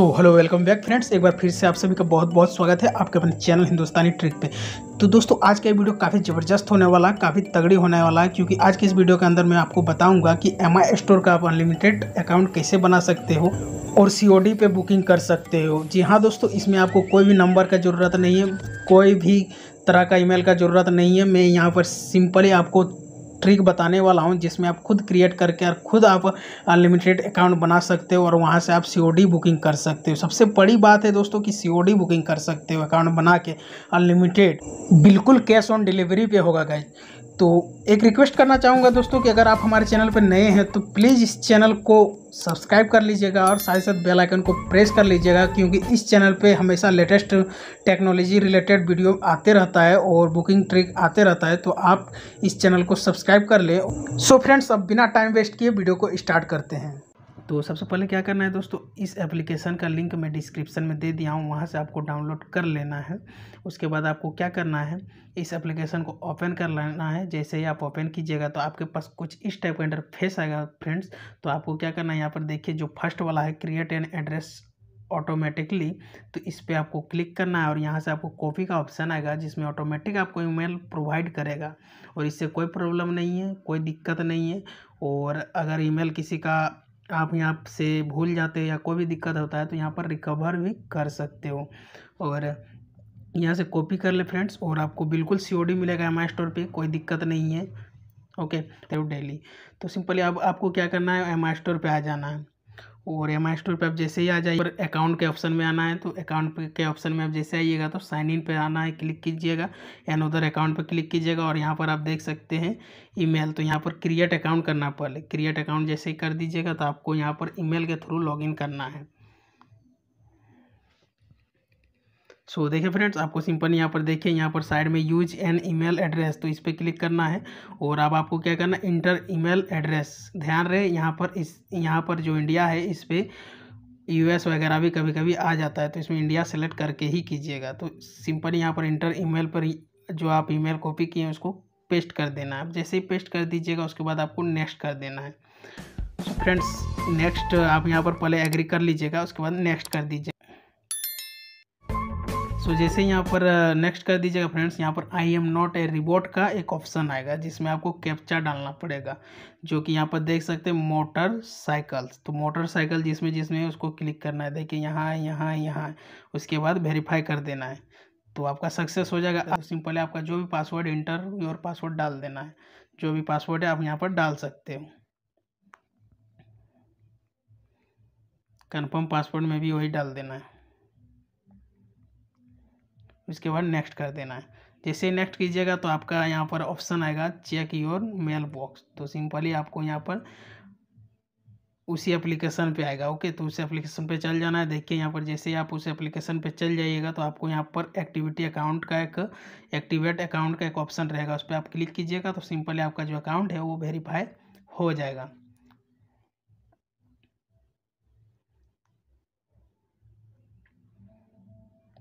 सो hello welcome back friends एक बार फिर से आप सभी का बहुत बहुत स्वागत है आपके अपने चैनल हिंदुस्तानी ट्रिक पे तो दोस्तों आज का ये वीडियो काफ़ी ज़बरदस्त होने वाला है काफ़ी तगड़ी होने वाला है क्योंकि आज के इस वीडियो के अंदर मैं आपको बताऊंगा कि एम स्टोर का आप अनलिमिटेड अकाउंट कैसे बना सकते हो और सी पे बुकिंग कर सकते हो जी हाँ दोस्तों इसमें आपको कोई भी नंबर का ज़रूरत नहीं है कोई भी तरह का ईमेल का ज़रूरत नहीं है मैं यहाँ पर सिंपली आपको ट्रिक बताने वाला हूँ जिसमें आप खुद क्रिएट करके और खुद आप अनलिमिटेड अकाउंट बना सकते हो और वहाँ से आप सी बुकिंग कर सकते हो सबसे बड़ी बात है दोस्तों कि सी बुकिंग कर सकते हो अकाउंट बना के अनलिमिटेड बिल्कुल कैश ऑन डिलीवरी पे होगा गाइज तो एक रिक्वेस्ट करना चाहूँगा दोस्तों कि अगर आप हमारे चैनल पर नए हैं तो प्लीज़ इस चैनल को सब्सक्राइब कर लीजिएगा और साथ ही साथ बेल आइकन को प्रेस कर लीजिएगा क्योंकि इस चैनल पे हमेशा लेटेस्ट टेक्नोलॉजी रिलेटेड वीडियो आते रहता है और बुकिंग ट्रिक आते रहता है तो आप इस चैनल को सब्सक्राइब कर लें सो फ्रेंड्स अब बिना टाइम वेस्ट किए वीडियो को स्टार्ट करते हैं तो सबसे पहले क्या करना है दोस्तों इस एप्लीकेशन का लिंक मैं डिस्क्रिप्शन में दे दिया हूँ वहाँ से आपको डाउनलोड कर लेना है उसके बाद आपको क्या करना है इस एप्लीकेशन को ओपन कर लेना है जैसे ही आप ओपन कीजिएगा तो आपके पास कुछ इस टाइप का इंटरफेस आएगा फ्रेंड्स तो आपको क्या करना है यहाँ पर देखिए जो फर्स्ट वाला है क्रिएट एन एड्रेस ऑटोमेटिकली तो इस पर आपको क्लिक करना है और यहाँ से आपको कॉपी का ऑप्शन आएगा जिसमें ऑटोमेटिक आपको ईमेल प्रोवाइड करेगा और इससे कोई प्रॉब्लम नहीं है कोई दिक्कत नहीं है और अगर ईमेल किसी का आप यहाँ से भूल जाते हो या कोई भी दिक्कत होता है तो यहाँ पर रिकवर भी कर सकते हो और यहाँ से कॉपी कर ले फ्रेंड्स और आपको बिल्कुल सी मिलेगा एम स्टोर पर कोई दिक्कत नहीं है ओके डेली तो सिंपली अब आपको क्या करना है एम स्टोर पर आ जाना है और एम आई स्टोर पर आप जैसे ही आ जाइए और अकाउंट के ऑप्शन में आना है तो अकाउंट के ऑप्शन में आप जैसे आइएगा तो साइन इन पर आना है क्लिक कीजिएगा एन उधर अकाउंट पर क्लिक कीजिएगा और यहाँ पर आप देख सकते हैं ईमेल तो यहाँ पर क्रिएट अकाउंट करना पहले क्रिएट अकाउंट जैसे ही कर दीजिएगा तो आपको यहाँ पर ईमेल के थ्रू लॉगिन करना है सो देखिए फ्रेंड्स आपको सिंपल यहाँ पर देखिए यहाँ पर साइड में यूज एन ईमेल एड्रेस तो इस पर क्लिक करना है और अब आपको क्या करना इंटर ईमेल एड्रेस ध्यान रहे यहाँ पर इस यहाँ पर जो इंडिया है इस पर यूएस वगैरह भी कभी कभी आ जाता है तो इसमें इंडिया सेलेक्ट करके ही कीजिएगा तो सिंपल यहाँ पर इंटर ईमेल पर जो आप ईमेल कॉपी किए हैं उसको पेस्ट कर देना है जैसे ही पेस्ट कर दीजिएगा उसके बाद आपको नेक्स्ट कर देना है फ्रेंड्स नेक्स्ट आप यहाँ पर पहले एग्री कर लीजिएगा उसके बाद नेक्स्ट कर दीजिएगा सो तो जैसे यहाँ पर नेक्स्ट कर दीजिएगा फ्रेंड्स यहाँ पर आई एम नॉट ए रिबोट का एक ऑप्शन आएगा जिसमें आपको कैप्चा डालना पड़ेगा जो कि यहाँ पर देख सकते हैं मोटरसाइकल्स तो मोटरसाइकिल जिसमें जिसमें उसको क्लिक करना है देखिए यहाँ यहाँ यहाँ उसके बाद वेरीफाई कर देना है तो आपका सक्सेस हो जाएगा तो है आपका जो भी पासवर्ड इंटर योर पासवर्ड डाल देना है जो भी पासवर्ड है आप यहाँ पर डाल सकते हो कन्फर्म पासवर्ड में भी वही डाल देना है इसके बाद नेक्स्ट कर देना है जैसे नेक्स्ट कीजिएगा तो आपका यहाँ पर ऑप्शन आएगा चेक योर मेल बॉक्स तो सिंपली आपको यहाँ पर उसी एप्लीकेशन पे आएगा ओके तो उस एप्लीकेशन पे चल जाना है देखिए यहाँ पर जैसे ही आप उस एप्लीकेशन पे चल जाइएगा तो आपको यहाँ पर एक्टिविटी अकाउंट का एक एक्टिवेट अकाउंट का एक ऑप्शन रहेगा उस पर आप क्लिक कीजिएगा तो सिंपली आपका जो अकाउंट है वो वेरीफाई हो जाएगा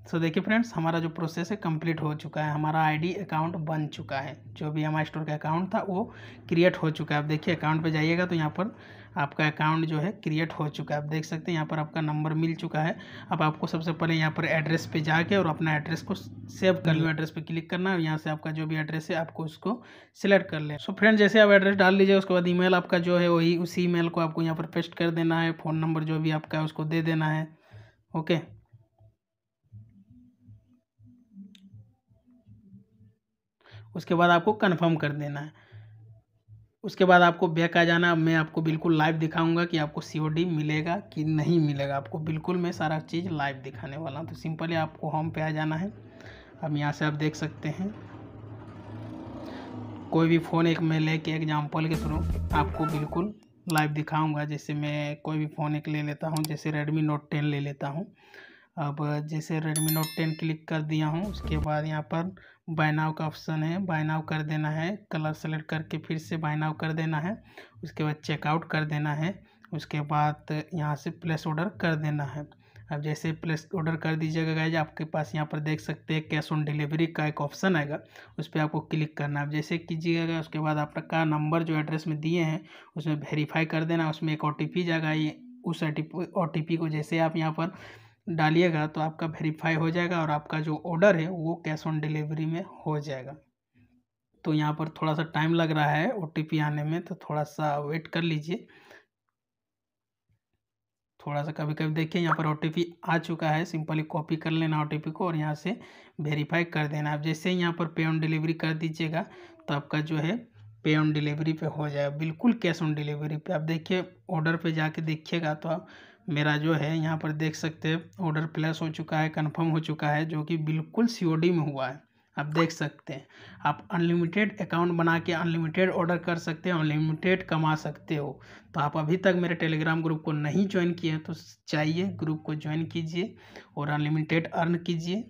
सो so, देखिए फ्रेंड्स हमारा जो प्रोसेस है कंप्लीट हो चुका है हमारा आईडी अकाउंट बन चुका है जो भी हमारे स्टोर का अकाउंट था वो क्रिएट हो चुका है आप देखिए अकाउंट पे जाइएगा तो यहाँ पर आपका अकाउंट जो है क्रिएट हो चुका है आप देख सकते हैं यहाँ पर आपका नंबर मिल चुका है अब आपको सबसे पहले यहाँ पर एड्रेस पे जाके और अपना एड्रेस को सेव कर लो एड्रेस हम्म। पे क्लिक करना और यहाँ से आपका जो भी एड्रेस है आपको उसको सिलेक्ट कर लें सो so, फ्रेंड जैसे आप एड्रेस डाल लीजिए उसके बाद ईमेल आपका जो है वही उसी ई को आपको यहाँ पर पेस्ट कर देना है फ़ोन नंबर जो भी आपका है उसको दे देना है ओके okay? उसके बाद आपको कन्फर्म कर देना है उसके बाद आपको बैक आ जाना मैं आपको बिल्कुल लाइव दिखाऊंगा कि आपको सी मिलेगा कि नहीं मिलेगा आपको बिल्कुल मैं सारा चीज़ लाइव दिखाने वाला हूँ तो सिंपली आपको होम पे आ जाना है अब यहाँ से आप देख सकते हैं कोई भी फ़ोन एक मैं लेके एग्जाम्पल के थ्रू आपको बिल्कुल लाइव दिखाऊंगा जैसे मैं कोई भी फ़ोन एक ले लेता हूँ जैसे रेडमी नोट टेन ले लेता हूँ अब जैसे रेडमी नोट टेन क्लिक कर दिया हूँ उसके बाद यहाँ पर बाय नाव का ऑप्शन है बाय नाव कर देना है कलर सेलेक्ट करके फिर से बाय नाव कर देना है उसके बाद चेकआउट कर देना है उसके बाद यहाँ से प्लेस ऑर्डर कर देना है अब जैसे प्लेस ऑर्डर कर दीजिएगा गाइज आपके पास यहाँ पर देख सकते हैं कैश ऑन डिलीवरी का एक ऑप्शन आएगा उस पर आपको क्लिक करना है अब जैसे कीजिएगा उसके बाद आपका नंबर जो एड्रेस में दिए हैं उसमें वेरीफाई कर देना उसमें एक ओ टी पी जाएगा ये उस ओ टी को जैसे आप यहाँ पर डालिएगा तो आपका वेरीफाई हो जाएगा और आपका जो ऑर्डर है वो कैश ऑन डिलीवरी में हो जाएगा तो यहाँ पर थोड़ा सा टाइम लग रहा है ओ आने में तो थोड़ा सा वेट कर लीजिए थोड़ा सा कभी कभी देखिए यहाँ पर ओ आ चुका है सिंपली कॉपी कर लेना ओ को और यहाँ से वेरीफाई कर देना आप जैसे ही यहाँ पर पे ऑन डिलीवरी कर दीजिएगा तो आपका जो है पे ऑन डिलीवरी पे हो जाएगा बिल्कुल कैश ऑन डिलीवरी पे आप देखिए ऑर्डर पे जाके देखिएगा तो आप मेरा जो है यहाँ पर देख सकते हैं ऑर्डर प्लेस हो चुका है कंफर्म हो चुका है जो कि बिल्कुल सीओडी में हुआ है आप देख सकते हैं आप अनलिमिटेड अकाउंट बना के अनलिमिटेड ऑर्डर कर सकते हो अनलिमिटेड कमा सकते हो तो आप अभी तक मेरे टेलीग्राम ग्रुप को नहीं ज्वाइन किए हैं तो चाहिए ग्रुप को ज्वाइन कीजिए और अनलिमिटेड अर्न कीजिए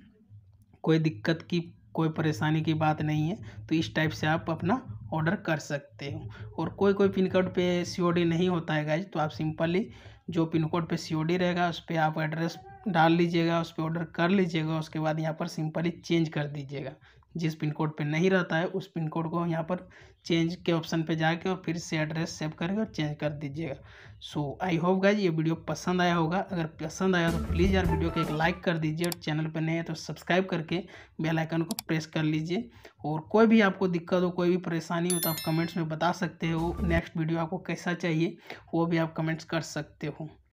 कोई दिक्कत की कोई परेशानी की बात नहीं है तो इस टाइप से आप अपना ऑर्डर कर सकते हो और कोई कोई पिन कोड पे सी नहीं होता है गाइज तो आप सिंपली जो पिन कोड पे सी रहेगा उस पर आप एड्रेस डाल लीजिएगा उस पर ऑर्डर कर लीजिएगा उसके बाद यहाँ पर सिंपली चेंज कर दीजिएगा जिस पिन कोड पे नहीं रहता है उस पिन कोड को यहाँ पर चेंज के ऑप्शन पे जाके और फिर से एड्रेस सेव करके और चेंज कर दीजिएगा सो आई होप गाइज ये वीडियो पसंद आया होगा अगर पसंद आया तो प्लीज़ यार वीडियो को एक लाइक कर दीजिए और चैनल पर नहीं है तो सब्सक्राइब करके बेल आइकन को प्रेस कर लीजिए और कोई भी आपको दिक्कत हो कोई भी परेशानी हो तो आप कमेंट्स में बता सकते हो नेक्स्ट वीडियो आपको कैसा चाहिए वो भी आप कमेंट्स कर सकते हो